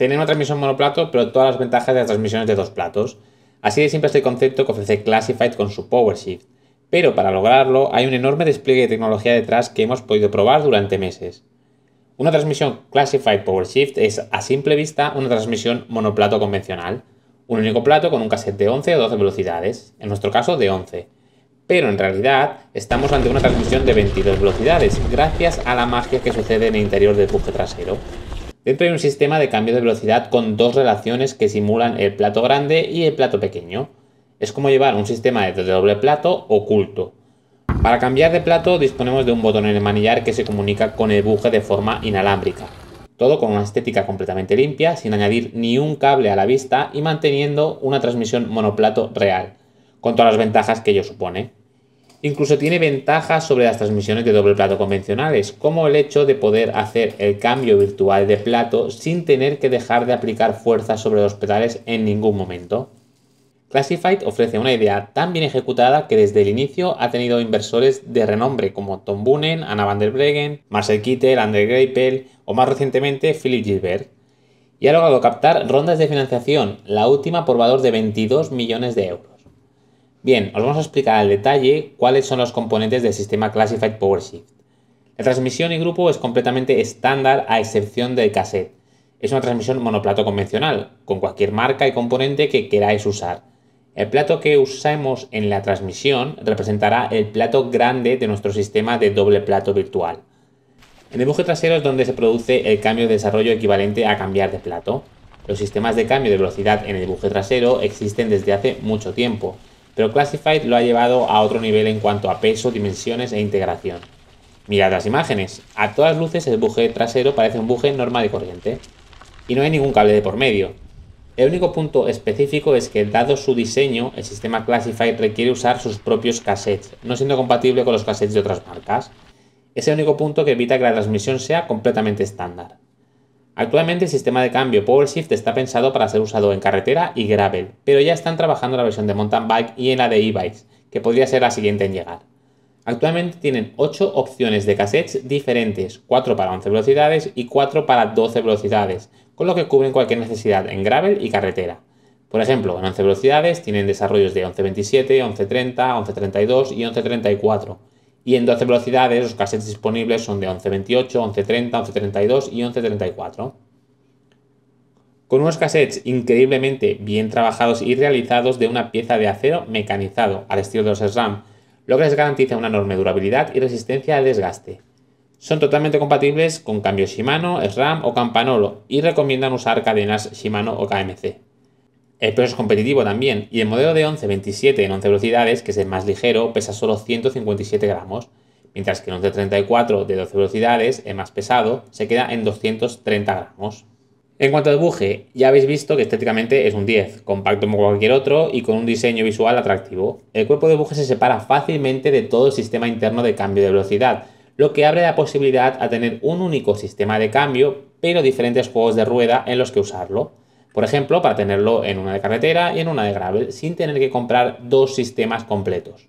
tener una transmisión monoplato, pero todas las ventajas de las transmisiones de dos platos. Así de simple es el concepto que ofrece Classified con su PowerShift, pero para lograrlo hay un enorme despliegue de tecnología detrás que hemos podido probar durante meses. Una transmisión Classified PowerShift es, a simple vista, una transmisión monoplato convencional, un único plato con un cassette de 11 o 12 velocidades, en nuestro caso de 11. Pero en realidad estamos ante una transmisión de 22 velocidades, gracias a la magia que sucede en el interior del buje trasero. Dentro hay un sistema de cambio de velocidad con dos relaciones que simulan el plato grande y el plato pequeño. Es como llevar un sistema de doble plato oculto. Para cambiar de plato disponemos de un botón en el manillar que se comunica con el buje de forma inalámbrica. Todo con una estética completamente limpia, sin añadir ni un cable a la vista y manteniendo una transmisión monoplato real, con todas las ventajas que ello supone. Incluso tiene ventajas sobre las transmisiones de doble plato convencionales, como el hecho de poder hacer el cambio virtual de plato sin tener que dejar de aplicar fuerza sobre los pedales en ningún momento. Classified ofrece una idea tan bien ejecutada que desde el inicio ha tenido inversores de renombre como Tom Boonen, Anna van der Breggen, Marcel Kittel, André Greipel o más recientemente Philip Gilbert. Y ha logrado captar rondas de financiación, la última por valor de 22 millones de euros. Bien, os vamos a explicar al detalle cuáles son los componentes del sistema Classified PowerShift. La transmisión y grupo es completamente estándar a excepción del cassette. Es una transmisión monoplato convencional, con cualquier marca y componente que queráis usar. El plato que usemos en la transmisión representará el plato grande de nuestro sistema de doble plato virtual. En el buje trasero es donde se produce el cambio de desarrollo equivalente a cambiar de plato. Los sistemas de cambio de velocidad en el buje trasero existen desde hace mucho tiempo, pero Classified lo ha llevado a otro nivel en cuanto a peso, dimensiones e integración. Mirad las imágenes, a todas luces el buje trasero parece un buje normal de corriente, y no hay ningún cable de por medio. El único punto específico es que dado su diseño, el sistema Classified requiere usar sus propios cassettes, no siendo compatible con los cassettes de otras marcas. Es el único punto que evita que la transmisión sea completamente estándar. Actualmente el sistema de cambio PowerShift está pensado para ser usado en carretera y gravel, pero ya están trabajando la versión de mountain bike y en la de e-bikes, que podría ser la siguiente en llegar. Actualmente tienen 8 opciones de cassettes diferentes, 4 para 11 velocidades y 4 para 12 velocidades, con lo que cubren cualquier necesidad en gravel y carretera. Por ejemplo, en 11 velocidades tienen desarrollos de 11.27, 11.30, 11.32 y 11.34, y en 12 velocidades los cassettes disponibles son de 11.28, 11.30, 11.32 y 11.34. Con unos cassettes increíblemente bien trabajados y realizados de una pieza de acero mecanizado al estilo de los SRAM, lo que les garantiza una enorme durabilidad y resistencia al desgaste. Son totalmente compatibles con cambios Shimano, SRAM o Campanolo y recomiendan usar cadenas Shimano o KMC. El peso es competitivo también y el modelo de 11-27 en 11 velocidades, que es el más ligero, pesa solo 157 gramos, mientras que el 1134 de 12 velocidades, el más pesado, se queda en 230 gramos. En cuanto al buje, ya habéis visto que estéticamente es un 10, compacto como cualquier otro y con un diseño visual atractivo. El cuerpo de buje se separa fácilmente de todo el sistema interno de cambio de velocidad, lo que abre la posibilidad a tener un único sistema de cambio, pero diferentes juegos de rueda en los que usarlo. Por ejemplo, para tenerlo en una de carretera y en una de gravel, sin tener que comprar dos sistemas completos.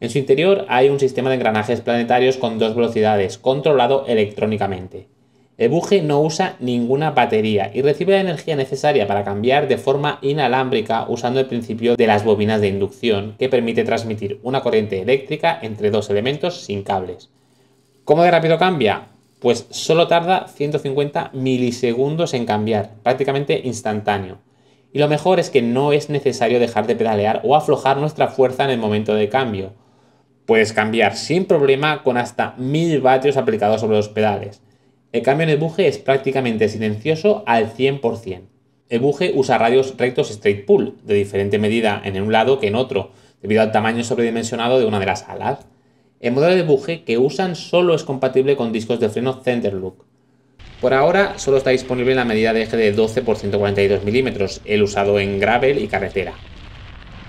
En su interior hay un sistema de engranajes planetarios con dos velocidades, controlado electrónicamente. El buje no usa ninguna batería y recibe la energía necesaria para cambiar de forma inalámbrica usando el principio de las bobinas de inducción que permite transmitir una corriente eléctrica entre dos elementos sin cables. ¿Cómo de rápido cambia? pues solo tarda 150 milisegundos en cambiar, prácticamente instantáneo. Y lo mejor es que no es necesario dejar de pedalear o aflojar nuestra fuerza en el momento de cambio. Puedes cambiar sin problema con hasta 1000 vatios aplicados sobre los pedales. El cambio en el buje es prácticamente silencioso al 100%. El buje usa radios rectos straight pull, de diferente medida en un lado que en otro, debido al tamaño sobredimensionado de una de las alas. El modelo de buje que usan solo es compatible con discos de freno Thunderlook. Por ahora solo está disponible en la medida de eje de 12 x 142 mm, el usado en gravel y carretera.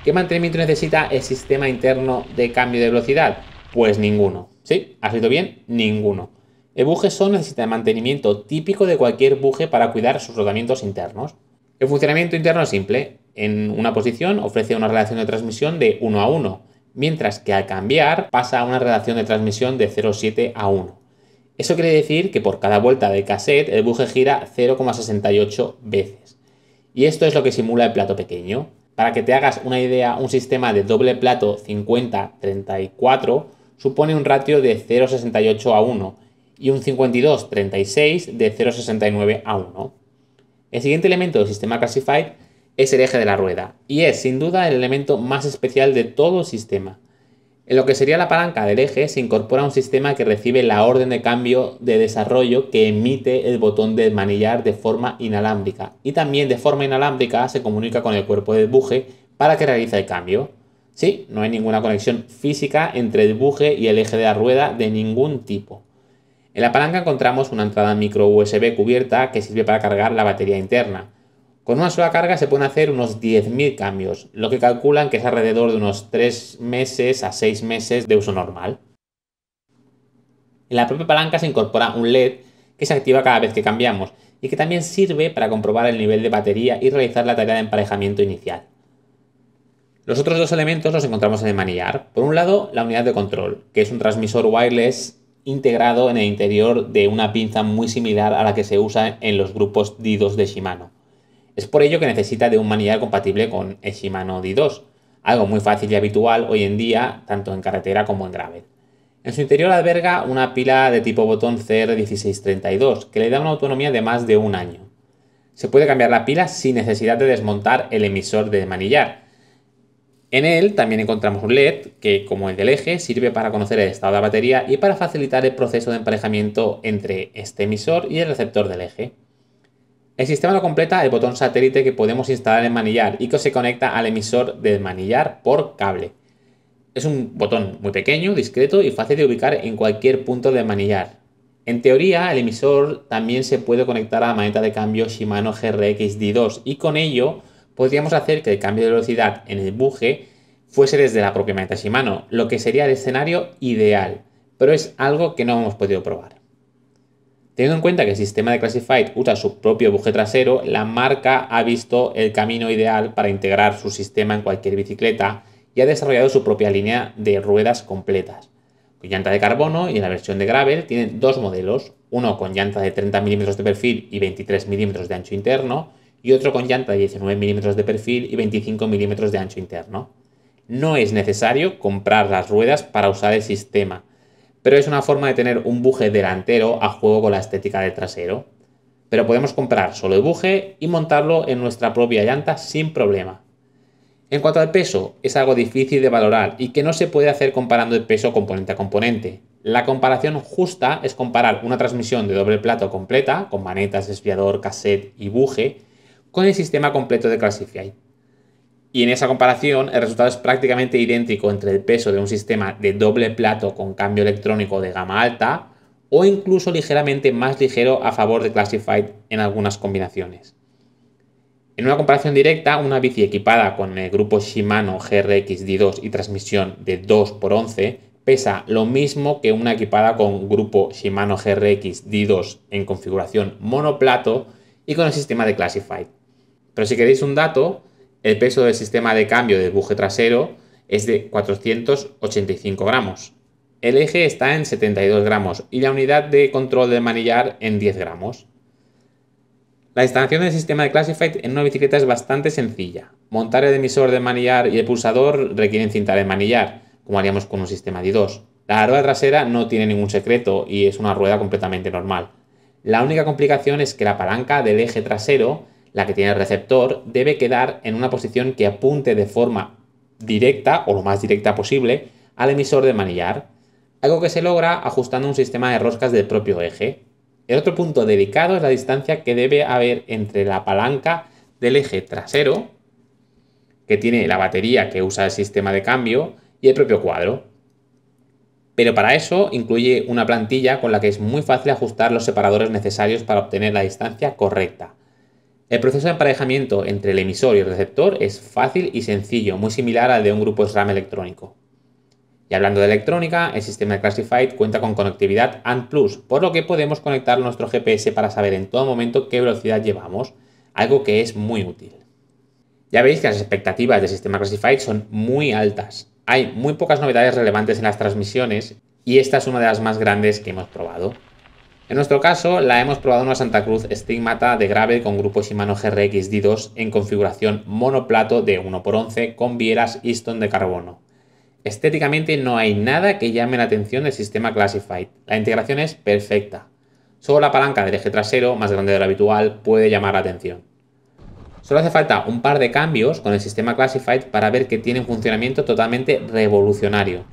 ¿Qué mantenimiento necesita el sistema interno de cambio de velocidad? Pues ninguno. ¿Sí? ¿Has oído bien? Ninguno. El buje solo necesita el mantenimiento típico de cualquier buje para cuidar sus rodamientos internos. El funcionamiento interno es simple. En una posición ofrece una relación de transmisión de 1 a 1 mientras que al cambiar pasa a una relación de transmisión de 0,7 a 1. Eso quiere decir que por cada vuelta de cassette el buje gira 0,68 veces. Y esto es lo que simula el plato pequeño. Para que te hagas una idea, un sistema de doble plato 50-34 supone un ratio de 0,68 a 1 y un 52-36 de 0,69 a 1. El siguiente elemento del sistema Classified es el eje de la rueda y es sin duda el elemento más especial de todo el sistema. En lo que sería la palanca del eje se incorpora un sistema que recibe la orden de cambio de desarrollo que emite el botón de manillar de forma inalámbrica y también de forma inalámbrica se comunica con el cuerpo del buje para que realice el cambio. Sí, no hay ninguna conexión física entre el buje y el eje de la rueda de ningún tipo. En la palanca encontramos una entrada micro USB cubierta que sirve para cargar la batería interna. Con una sola carga se pueden hacer unos 10.000 cambios, lo que calculan que es alrededor de unos 3 meses a 6 meses de uso normal. En la propia palanca se incorpora un LED que se activa cada vez que cambiamos y que también sirve para comprobar el nivel de batería y realizar la tarea de emparejamiento inicial. Los otros dos elementos los encontramos en el manillar. Por un lado, la unidad de control, que es un transmisor wireless integrado en el interior de una pinza muy similar a la que se usa en los grupos D2 de Shimano. Es por ello que necesita de un manillar compatible con el Shimano D2, algo muy fácil y habitual hoy en día, tanto en carretera como en gravel. En su interior alberga una pila de tipo botón CR1632, que le da una autonomía de más de un año. Se puede cambiar la pila sin necesidad de desmontar el emisor de manillar. En él también encontramos un LED que, como el del eje, sirve para conocer el estado de la batería y para facilitar el proceso de emparejamiento entre este emisor y el receptor del eje. El sistema lo completa el botón satélite que podemos instalar en manillar y que se conecta al emisor del manillar por cable. Es un botón muy pequeño, discreto y fácil de ubicar en cualquier punto del manillar. En teoría, el emisor también se puede conectar a la maneta de cambio Shimano GRX-D2 y con ello podríamos hacer que el cambio de velocidad en el buje fuese desde la propia maneta Shimano, lo que sería el escenario ideal, pero es algo que no hemos podido probar. Teniendo en cuenta que el sistema de Classified usa su propio buje trasero, la marca ha visto el camino ideal para integrar su sistema en cualquier bicicleta y ha desarrollado su propia línea de ruedas completas. Con llanta de carbono y en la versión de gravel tienen dos modelos, uno con llanta de 30 mm de perfil y 23 mm de ancho interno y otro con llanta de 19 mm de perfil y 25 mm de ancho interno. No es necesario comprar las ruedas para usar el sistema, pero es una forma de tener un buje delantero a juego con la estética del trasero. Pero podemos comprar solo el buje y montarlo en nuestra propia llanta sin problema. En cuanto al peso, es algo difícil de valorar y que no se puede hacer comparando el peso componente a componente. La comparación justa es comparar una transmisión de doble plato completa, con manetas, desviador, cassette y buje, con el sistema completo de Classify, y en esa comparación, el resultado es prácticamente idéntico entre el peso de un sistema de doble plato con cambio electrónico de gama alta o incluso ligeramente más ligero a favor de Classified en algunas combinaciones. En una comparación directa, una bici equipada con el grupo Shimano GRX D2 y transmisión de 2x11 pesa lo mismo que una equipada con grupo Shimano GRX D2 en configuración monoplato y con el sistema de Classified. Pero si queréis un dato, el peso del sistema de cambio de buje trasero es de 485 gramos. El eje está en 72 gramos y la unidad de control del manillar en 10 gramos. La instalación del sistema de Classified en una bicicleta es bastante sencilla. Montar el emisor de manillar y el pulsador requieren cintar el manillar, como haríamos con un sistema de 2 La rueda trasera no tiene ningún secreto y es una rueda completamente normal. La única complicación es que la palanca del eje trasero la que tiene el receptor, debe quedar en una posición que apunte de forma directa o lo más directa posible al emisor de manillar, algo que se logra ajustando un sistema de roscas del propio eje. El otro punto dedicado es la distancia que debe haber entre la palanca del eje trasero, que tiene la batería que usa el sistema de cambio, y el propio cuadro. Pero para eso incluye una plantilla con la que es muy fácil ajustar los separadores necesarios para obtener la distancia correcta. El proceso de emparejamiento entre el emisor y el receptor es fácil y sencillo, muy similar al de un grupo SRAM electrónico. Y hablando de electrónica, el sistema de Classified cuenta con conectividad AND+, por lo que podemos conectar nuestro GPS para saber en todo momento qué velocidad llevamos, algo que es muy útil. Ya veis que las expectativas del sistema Classified son muy altas. Hay muy pocas novedades relevantes en las transmisiones y esta es una de las más grandes que hemos probado. En nuestro caso, la hemos probado en una Santa Cruz Stigmata de grave con grupo Shimano GRX D2 en configuración monoplato de 1x11 con vieras Easton de carbono. Estéticamente no hay nada que llame la atención del sistema Classified. La integración es perfecta. Solo la palanca del eje trasero, más grande de lo habitual, puede llamar la atención. Solo hace falta un par de cambios con el sistema Classified para ver que tiene un funcionamiento totalmente revolucionario.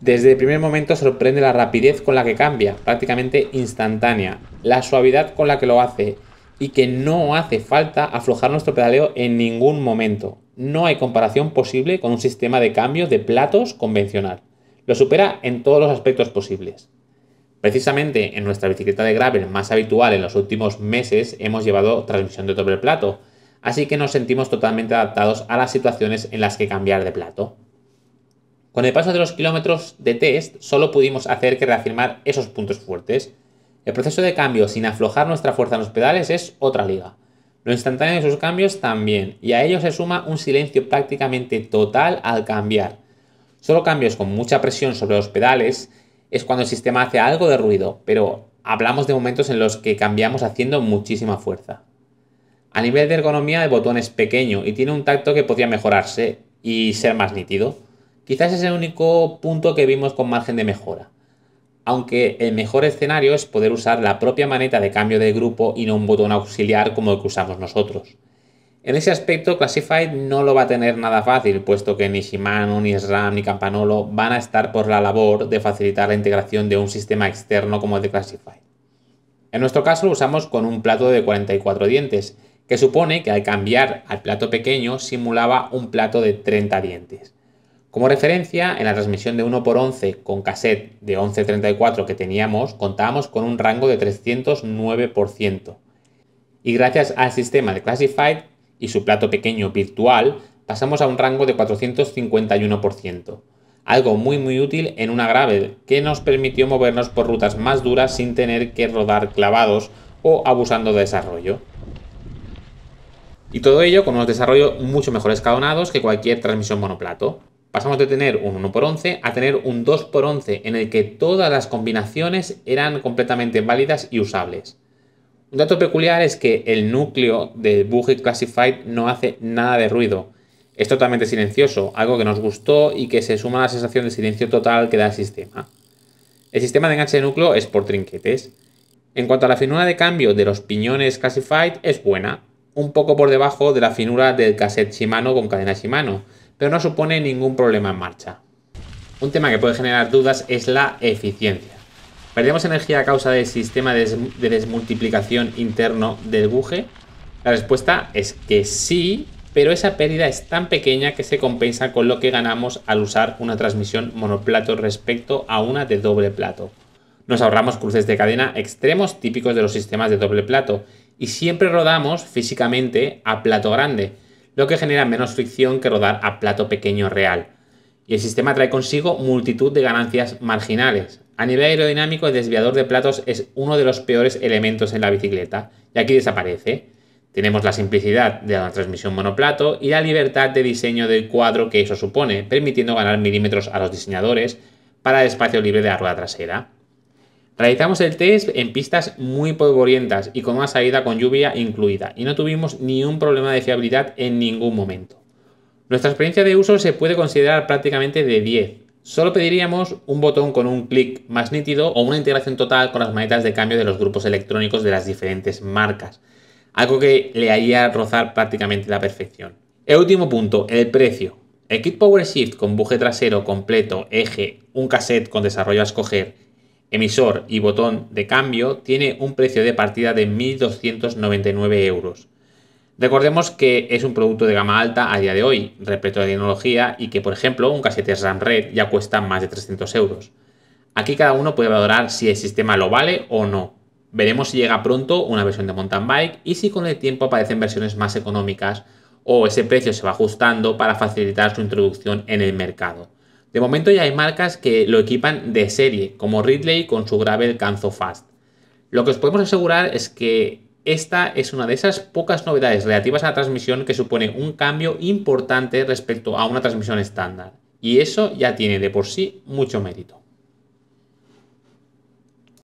Desde el primer momento sorprende la rapidez con la que cambia, prácticamente instantánea, la suavidad con la que lo hace y que no hace falta aflojar nuestro pedaleo en ningún momento. No hay comparación posible con un sistema de cambio de platos convencional. Lo supera en todos los aspectos posibles. Precisamente en nuestra bicicleta de gravel más habitual en los últimos meses hemos llevado transmisión de doble plato, así que nos sentimos totalmente adaptados a las situaciones en las que cambiar de plato. Con el paso de los kilómetros de test, solo pudimos hacer que reafirmar esos puntos fuertes. El proceso de cambio sin aflojar nuestra fuerza en los pedales es otra liga. Lo instantáneo de sus cambios también, y a ello se suma un silencio prácticamente total al cambiar. Solo cambios con mucha presión sobre los pedales es cuando el sistema hace algo de ruido, pero hablamos de momentos en los que cambiamos haciendo muchísima fuerza. A nivel de ergonomía, el botón es pequeño y tiene un tacto que podría mejorarse y ser más nítido. Quizás es el único punto que vimos con margen de mejora. Aunque el mejor escenario es poder usar la propia maneta de cambio de grupo y no un botón auxiliar como el que usamos nosotros. En ese aspecto, Classified no lo va a tener nada fácil, puesto que ni Shimano, ni SRAM, ni Campanolo van a estar por la labor de facilitar la integración de un sistema externo como el de Classified. En nuestro caso lo usamos con un plato de 44 dientes, que supone que al cambiar al plato pequeño simulaba un plato de 30 dientes. Como referencia, en la transmisión de 1x11 con cassette de 11.34 que teníamos, contábamos con un rango de 309%. Y gracias al sistema de Classified y su plato pequeño virtual, pasamos a un rango de 451%. Algo muy muy útil en una gravel que nos permitió movernos por rutas más duras sin tener que rodar clavados o abusando de desarrollo. Y todo ello con unos desarrollos mucho mejor escalonados que cualquier transmisión monoplato pasamos de tener un 1 por 11 a tener un 2 por 11 en el que todas las combinaciones eran completamente válidas y usables. Un dato peculiar es que el núcleo del Buggy Classified no hace nada de ruido. Es totalmente silencioso, algo que nos gustó y que se suma a la sensación de silencio total que da el sistema. El sistema de enganche de núcleo es por trinquetes. En cuanto a la finura de cambio de los piñones Classified, es buena, un poco por debajo de la finura del cassette Shimano con cadena Shimano, pero no supone ningún problema en marcha. Un tema que puede generar dudas es la eficiencia. Perdemos energía a causa del sistema de, desmultiplicación interno del buje. La respuesta es que sí, pero esa pérdida es tan pequeña que se compensa con lo que ganamos al usar una transmisión monoplato respecto a una de doble plato. Nos ahorramos cruces de cadena extremos típicos de los sistemas de doble plato y siempre rodamos físicamente a plato grande, lo que genera menos fricción que rodar a plato pequeño real. Y el sistema trae consigo multitud de ganancias marginales. A nivel aerodinámico, el desviador de platos es uno de los peores elementos en la bicicleta, y aquí desaparece. Tenemos la simplicidad de la transmisión monoplato y la libertad de diseño del cuadro que eso supone, permitiendo ganar milímetros a los diseñadores para el espacio libre de la rueda trasera. Realizamos el test en pistas muy polvorientas y con una salida con lluvia incluida y no tuvimos ni un problema de fiabilidad en ningún momento. Nuestra experiencia de uso se puede considerar prácticamente de 10. Solo pediríamos un botón con un clic más nítido o una integración total con las manetas de cambio de los grupos electrónicos de las diferentes marcas, algo que le haría rozar prácticamente la perfección. El último punto, el precio. El kit Power Shift con buje trasero completo, eje, un cassette con desarrollo a escoger emisor y botón de cambio, tiene un precio de partida de 1.299 euros. Recordemos que es un producto de gama alta a día de hoy, repleto de tecnología y que, por ejemplo, un casete RAM Red ya cuesta más de 300 euros. Aquí cada uno puede valorar si el sistema lo vale o no. Veremos si llega pronto una versión de mountain bike y si con el tiempo aparecen versiones más económicas o ese precio se va ajustando para facilitar su introducción en el mercado. De momento ya hay marcas que lo equipan de serie, como Ridley con su grave Canzo Fast. Lo que os podemos asegurar es que esta es una de esas pocas novedades relativas a la transmisión que supone un cambio importante respecto a una transmisión estándar. Y eso ya tiene de por sí mucho mérito.